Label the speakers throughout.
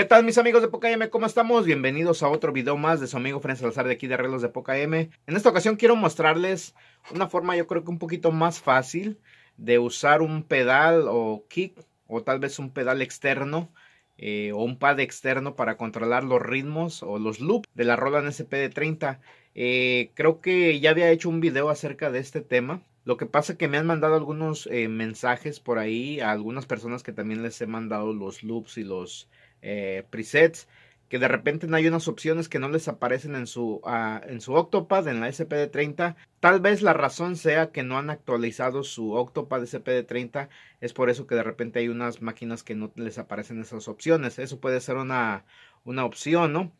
Speaker 1: ¿Qué tal mis amigos de Poca M? ¿Cómo estamos? Bienvenidos a otro video más de su amigo Fren Salazar de aquí de Arreglos de Poca M. En esta ocasión quiero mostrarles una forma yo creo que un poquito más fácil de usar un pedal o kick o tal vez un pedal externo eh, o un pad externo para controlar los ritmos o los loops de la Roland de 30 Eh, creo que ya había hecho un video acerca de este tema. Lo que pasa es que me han mandado algunos eh, mensajes por ahí a algunas personas que también les he mandado los loops y los eh, presets, que de repente no hay unas opciones que no les aparecen en su, ah, en su Octopad, en la SPD30. Tal vez la razón sea que no han actualizado su Octopad SPD30, es por eso que de repente hay unas máquinas que no les aparecen esas opciones. Eso puede ser una, una opción, ¿no?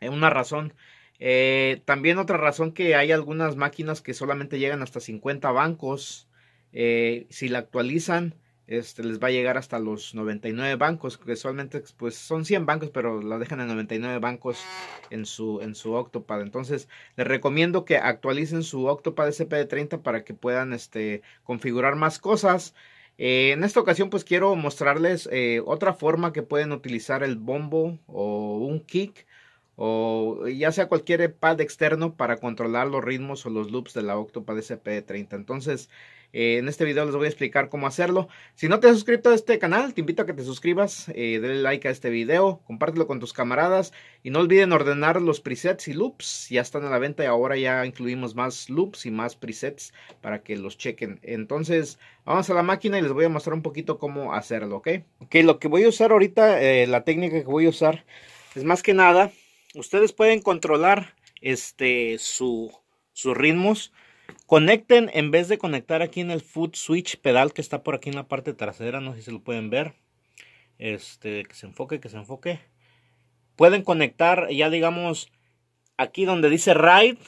Speaker 1: Eh, una razón. Eh, también otra razón que hay algunas máquinas que solamente llegan hasta 50 bancos. si la actualizan, este, les va a llegar hasta los 99 bancos, que solamente pues, son 100 bancos, pero la dejan en 99 bancos en su, en su Octopad. Entonces, les recomiendo que actualicen su Octopad SPD30 para que puedan este, configurar más cosas. Eh, en esta ocasión, pues quiero mostrarles eh, otra forma que pueden utilizar el bombo o un kick o ya sea cualquier pad externo para controlar los ritmos o los loops de la Octopad SP30. Entonces, eh, en este video les voy a explicar cómo hacerlo. Si no te has suscrito a este canal, te invito a que te suscribas, eh, like a este video, compártelo con tus camaradas y no olviden ordenar los presets y loops. Ya están a la venta y ahora ya incluimos más loops y más presets para que los chequen. Entonces, vamos a la máquina y les voy a mostrar un poquito cómo hacerlo, ¿ok? Ok, lo que voy a usar ahorita, eh, la técnica que voy a usar es más que nada, ustedes pueden controlar este sus ritmos Conecten en vez de conectar aquí en el foot switch pedal que está por aquí en la parte trasera, no sé si lo pueden ver. Este, que se enfoque, que se enfoque. Pueden conectar ya digamos aquí donde dice ride,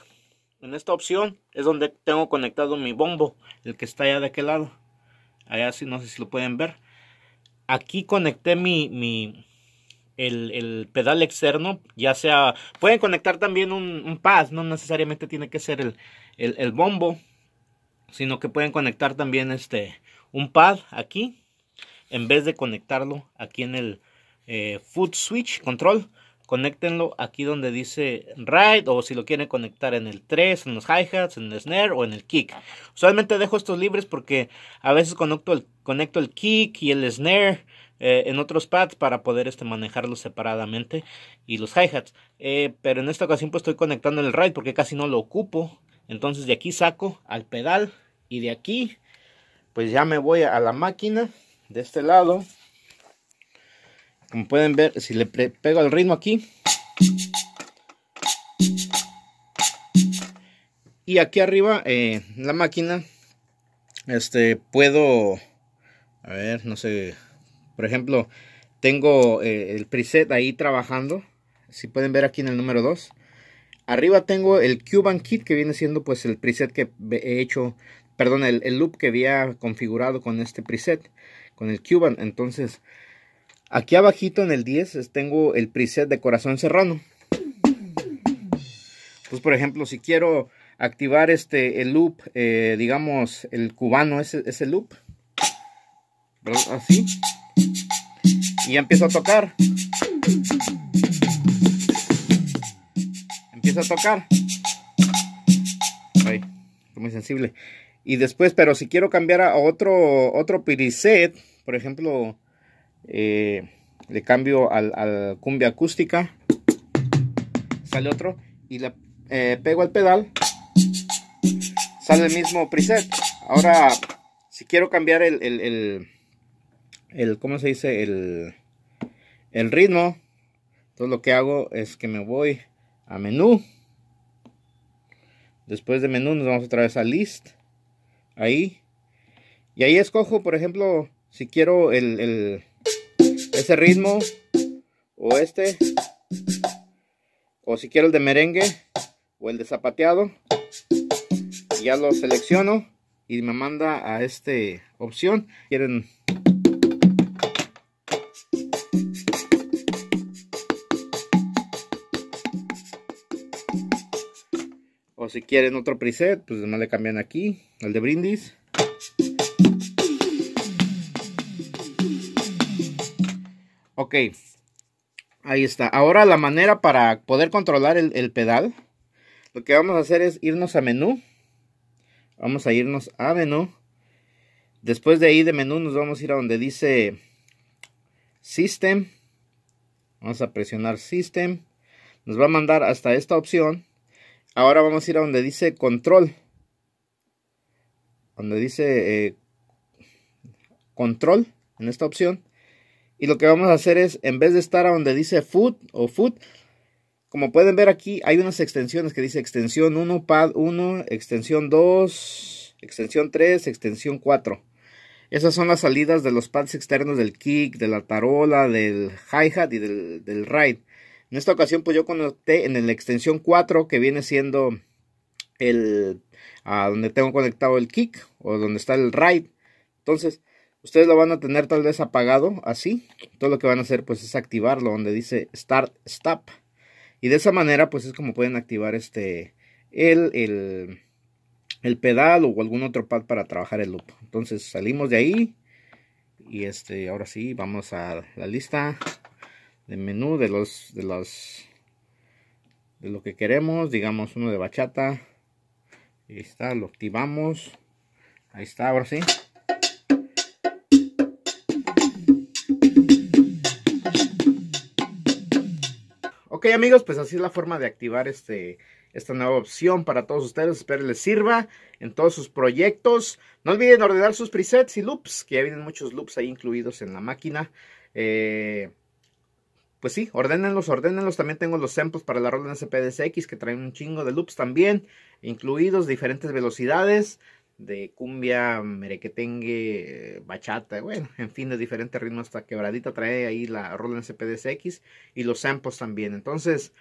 Speaker 1: en esta opción es donde tengo conectado mi bombo, el que está allá de aquel lado. Allá sí, no sé si lo pueden ver. Aquí conecté mi, mi el, pedal externo, ya sea, pueden conectar también un, un pad, no necesariamente tiene que ser el, el, el, bombo, sino que pueden conectar también este, un pad aquí, en vez de conectarlo aquí en el eh, foot switch control, conéctenlo aquí donde dice ride o si lo quieren conectar en el 3, en los hi-hats, en el snare o en el kick. Usualmente dejo estos libres porque a veces conecto el, conecto el kick y el snare eh, en otros pads para poder este, manejarlos separadamente y los hi-hats. Eh, pero en esta ocasión pues estoy conectando el ride porque casi no lo ocupo. Entonces de aquí saco al pedal y de aquí pues ya me voy a la máquina de este lado. Como pueden ver, si le pego el ritmo aquí. Y aquí arriba, eh, la máquina, este, puedo, a ver, no sé, por ejemplo, tengo eh, el preset ahí trabajando. Si pueden ver aquí en el número 2. Arriba tengo el Cuban Kit que viene siendo pues el preset que he hecho, perdón, el, loop que había configurado con este preset, con el Cuban. Entonces, aquí abajito en el 10 tengo el preset de corazón serrano. Pues por ejemplo, si quiero activar este el loop, eh, digamos el cubano, ese, ese loop, así y ya empiezo a tocar. Empiezo a tocar. muy sensible. Y después, pero si quiero cambiar a otro, otro preset, por ejemplo, eh, le cambio al, cumbia acústica, sale otro, y le eh, pego al pedal, sale el mismo preset. Ahora, si quiero cambiar el el, ¿cómo se dice? El, el ritmo. Entonces lo que hago es que me voy a menú. Después de menú nos vamos otra vez a list. Ahí. Y ahí escojo, por ejemplo, si quiero el, ese ritmo o este. O si quiero el de merengue o el de zapateado. ya lo selecciono y me manda a esta opción. Quieren si quieren otro preset, pues además le cambian aquí, el de brindis. Ok, ahí está. Ahora la manera para poder controlar el, el pedal, lo que vamos a hacer es irnos a menú. Vamos a irnos a menú. Después de ahí de menú nos vamos a ir a donde dice System. Vamos a presionar System. Nos va a mandar hasta esta opción Ahora vamos a ir a donde dice control. Donde dice eh, control, en esta opción. Y lo que vamos a hacer es, en vez de estar a donde dice foot o foot. como pueden ver aquí, hay unas extensiones que dice extensión 1, pad 1, extensión 2, extensión 3, extensión 4. Esas son las salidas de los pads externos del kick, de la tarola, del hi-hat y del, del ride. En esta ocasión pues yo conecté en la extensión 4 que viene siendo el a donde tengo conectado el kick o donde está el ride. Entonces, ustedes lo van a tener tal vez apagado así. Todo lo que van a hacer pues es activarlo donde dice start stop. Y de esa manera pues es como pueden activar este el, el, el pedal o algún otro pad para trabajar el loop. Entonces salimos de ahí. Y este, ahora sí, vamos a la lista de menú de los de las de lo que queremos digamos uno de bachata ahí está lo activamos ahí está ahora sí ok amigos pues así es la forma de activar este esta nueva opción para todos ustedes. Espero les sirva en todos sus proyectos. No olviden ordenar sus presets y loops, que ya vienen muchos loops ahí incluidos en la máquina. Eh, pues sí, ordénenlos, ordénenlos. También tengo los samples para la Roland SPDSX que traen un chingo de loops también, incluidos diferentes velocidades de cumbia, merequetengue, bachata, bueno, en fin, de diferentes ritmos. Hasta quebradita trae ahí la Roland SPDSX y los samples también. Entonces,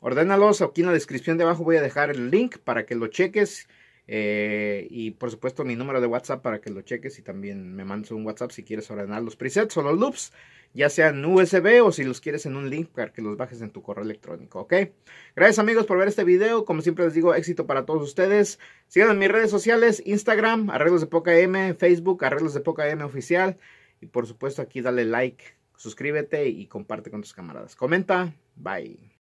Speaker 1: ordénalos. Aquí en la descripción de abajo voy a dejar el link para que lo cheques. Eh, y por supuesto mi número de WhatsApp para que lo cheques y también me mandes un WhatsApp si quieres ordenar los presets o los loops ya sean USB o si los quieres en un link para que los bajes en tu correo electrónico, ¿ok? Gracias amigos por ver este video, como siempre les digo, éxito para todos ustedes. Sigan en mis redes sociales, Instagram, Arreglos de Poca M, Facebook, Arreglos de Poca M oficial. Y por supuesto aquí dale like, suscríbete y comparte con tus camaradas. Comenta, bye.